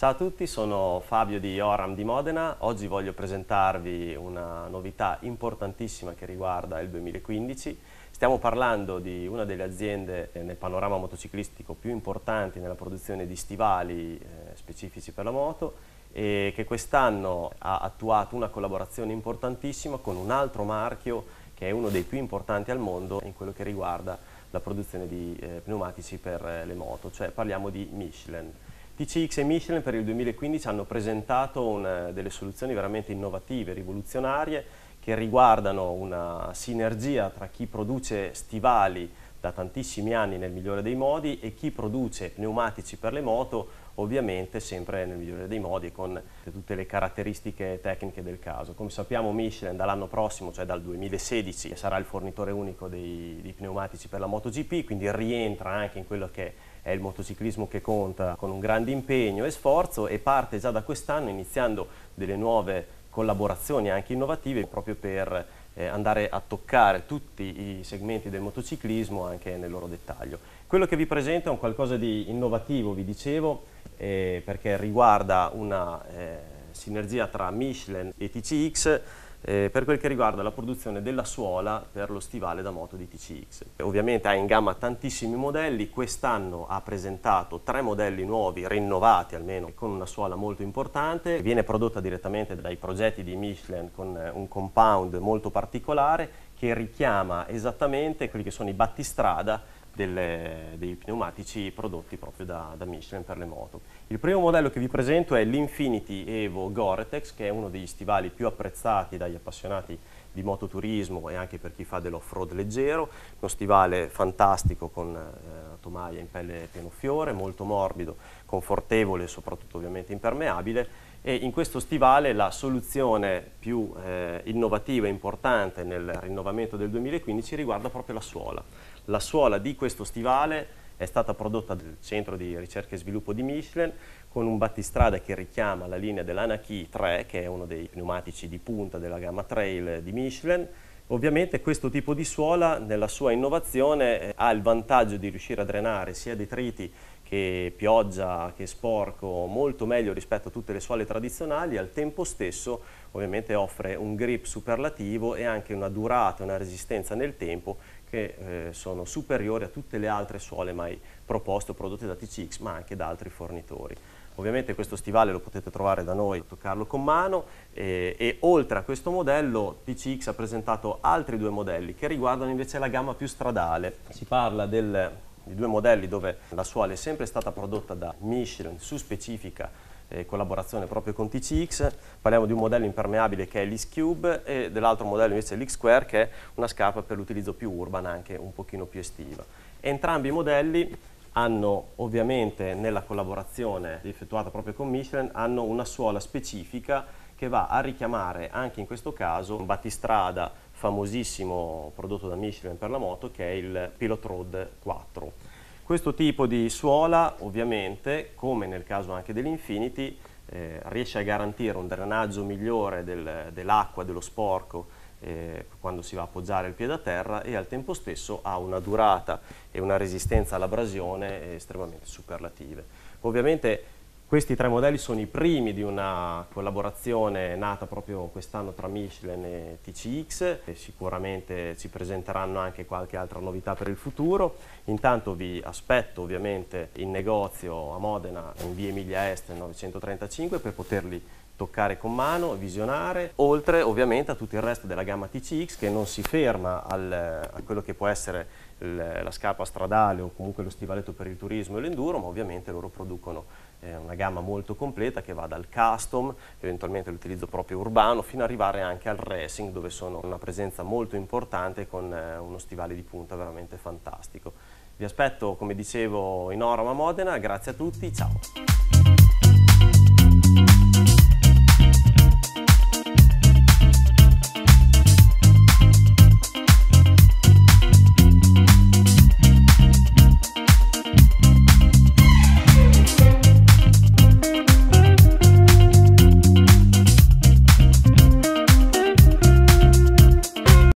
Ciao a tutti, sono Fabio di Oram di Modena. Oggi voglio presentarvi una novità importantissima che riguarda il 2015. Stiamo parlando di una delle aziende eh, nel panorama motociclistico più importanti nella produzione di stivali eh, specifici per la moto e che quest'anno ha attuato una collaborazione importantissima con un altro marchio che è uno dei più importanti al mondo in quello che riguarda la produzione di eh, pneumatici per le moto, cioè parliamo di Michelin. TCX e Michelin per il 2015 hanno presentato una, eh, delle soluzioni veramente innovative, rivoluzionarie, che riguardano una sinergia tra chi produce stivali da tantissimi anni nel migliore dei modi e chi produce pneumatici per le moto ovviamente sempre nel migliore dei modi con tutte le caratteristiche tecniche del caso. Come sappiamo Michelin dall'anno prossimo, cioè dal 2016, sarà il fornitore unico dei, dei pneumatici per la MotoGP, quindi rientra anche in quello che è il motociclismo che conta con un grande impegno e sforzo e parte già da quest'anno iniziando delle nuove collaborazioni anche innovative proprio per eh, andare a toccare tutti i segmenti del motociclismo anche nel loro dettaglio. Quello che vi presento è un qualcosa di innovativo, vi dicevo, eh, perché riguarda una eh, sinergia tra Michelin e TCX eh, per quel che riguarda la produzione della suola per lo stivale da moto di TCX. Ovviamente ha in gamma tantissimi modelli, quest'anno ha presentato tre modelli nuovi, rinnovati almeno, con una suola molto importante, viene prodotta direttamente dai progetti di Michelin con eh, un compound molto particolare che richiama esattamente quelli che sono i battistrada delle, dei pneumatici prodotti proprio da, da, Michelin per le moto. Il primo modello che vi presento è l'Infinity Evo Gore-Tex che è uno degli stivali più apprezzati dagli appassionati di mototurismo e anche per chi fa dell'off-road leggero, uno stivale fantastico con eh, tomaia in pelle pienofiore, molto morbido, confortevole e soprattutto ovviamente impermeabile e in questo stivale la soluzione più eh, innovativa e importante nel rinnovamento del 2015 riguarda proprio la suola. La suola di questo stivale è stata prodotta dal Centro di Ricerca e Sviluppo di Michelin con un battistrada che richiama la linea dell'Anaki 3, che è uno dei pneumatici di punta della gamma trail di Michelin, Ovviamente questo tipo di suola nella sua innovazione eh, ha il vantaggio di riuscire a drenare sia detriti che pioggia, che sporco, molto meglio rispetto a tutte le suole tradizionali, al tempo stesso ovviamente offre un grip superlativo e anche una durata, e una resistenza nel tempo che eh, sono superiori a tutte le altre suole mai proposte o prodotte da TCX ma anche da altri fornitori. Ovviamente questo stivale lo potete trovare da noi, toccarlo con mano e, e oltre a questo modello PCX ha presentato altri due modelli che riguardano invece la gamma più stradale. Si parla del, di due modelli dove la suola è sempre stata prodotta da Michelin su specifica eh, collaborazione proprio con TCX, parliamo di un modello impermeabile che è l'X-Cube e dell'altro modello invece l'X-Square che è una scarpa per l'utilizzo più urban, anche un pochino più estiva. Entrambi i modelli hanno ovviamente nella collaborazione effettuata proprio con Michelin hanno una suola specifica che va a richiamare anche in questo caso un battistrada famosissimo prodotto da Michelin per la moto che è il Pilot Road 4. Questo tipo di suola ovviamente, come nel caso anche dell'Infinity, eh, riesce a garantire un drenaggio migliore del, dell'acqua, dello sporco eh, quando si va a appoggiare il piede a terra e al tempo stesso ha una durata e una resistenza all'abrasione estremamente superlative. Ovviamente questi tre modelli sono i primi di una collaborazione nata proprio quest'anno tra Michelin e TCX e sicuramente ci presenteranno anche qualche altra novità per il futuro. Intanto vi aspetto ovviamente in negozio a Modena in via Emilia Est 935 per poterli toccare con mano, visionare, oltre ovviamente a tutto il resto della gamma TCX che non si ferma al, a quello che può essere il, la scarpa stradale o comunque lo stivaletto per il turismo e l'enduro, ma ovviamente loro producono eh, una gamma molto completa che va dal custom, eventualmente l'utilizzo proprio urbano, fino ad arrivare anche al racing dove sono una presenza molto importante con eh, uno stivale di punta veramente fantastico. Vi aspetto, come dicevo, in Oroma Modena, grazie a tutti, ciao!